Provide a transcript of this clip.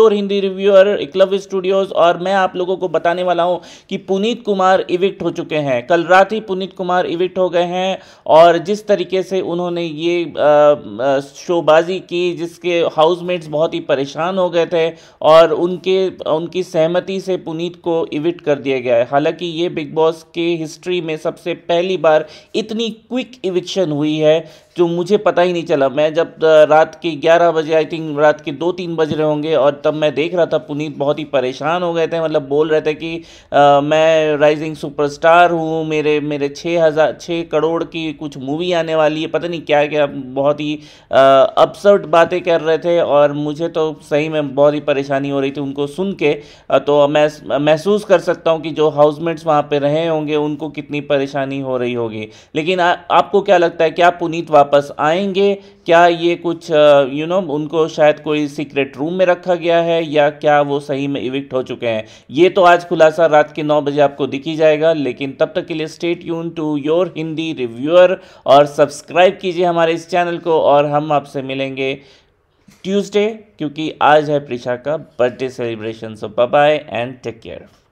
और Hindi reviewer इक्लव studios और मैं आप लोगों को बताने वाला हूं कि पुनीत कुमार इविक्ट हो चुके हैं कल रात ही पुनीत कुमार इविक्ट हो गए हैं और जिस तरीके से उन्होंने ये शोबाजी की जिसके हाउसमेट्स बहुत ही परेशान हो गए थे और उनके उनकी सहमति से पुनीत को इविक्ट कर दिया गया है हालांकि ये बिग बॉस के हिस्ट्री में सबसे पहली बार इतनी क्विक इविक्शन हुई है जो मुझे पता ही नहीं चला मैं जब रात के 11 बजे आई थिंक रात के दो तीन बज रहे होंगे और तब मैं देख रहा था पुनीत बहुत ही परेशान हो गए थे मतलब बोल रहे थे कि आ, मैं राइजिंग सुपरस्टार हूँ मेरे मेरे छः हज़ार छः करोड़ की कुछ मूवी आने वाली है पता नहीं क्या क्या बहुत ही अपसर्ट बातें कर रहे थे और मुझे तो सही में बहुत ही परेशानी हो रही थी उनको सुन के तो मैं महसूस कर सकता हूँ कि जो हाउसमेट्स वहाँ पर रहे होंगे उनको कितनी परेशानी हो रही होगी लेकिन आ, आपको क्या लगता है क्या पुनीत वापस वापस आएंगे क्या ये कुछ यू नो उनको शायद कोई सीक्रेट रूम में रखा गया है या क्या वो सही में इविक्ट हो चुके हैं ये तो आज खुलासा रात के नौ बजे आपको दिखी जाएगा लेकिन तब तक के लिए स्टेट यून टू योर हिंदी रिव्यूअर और सब्सक्राइब कीजिए हमारे इस चैनल को और हम आपसे मिलेंगे ट्यूसडे क्योंकि आज है प्रिशा का birthday celebration so bye and take care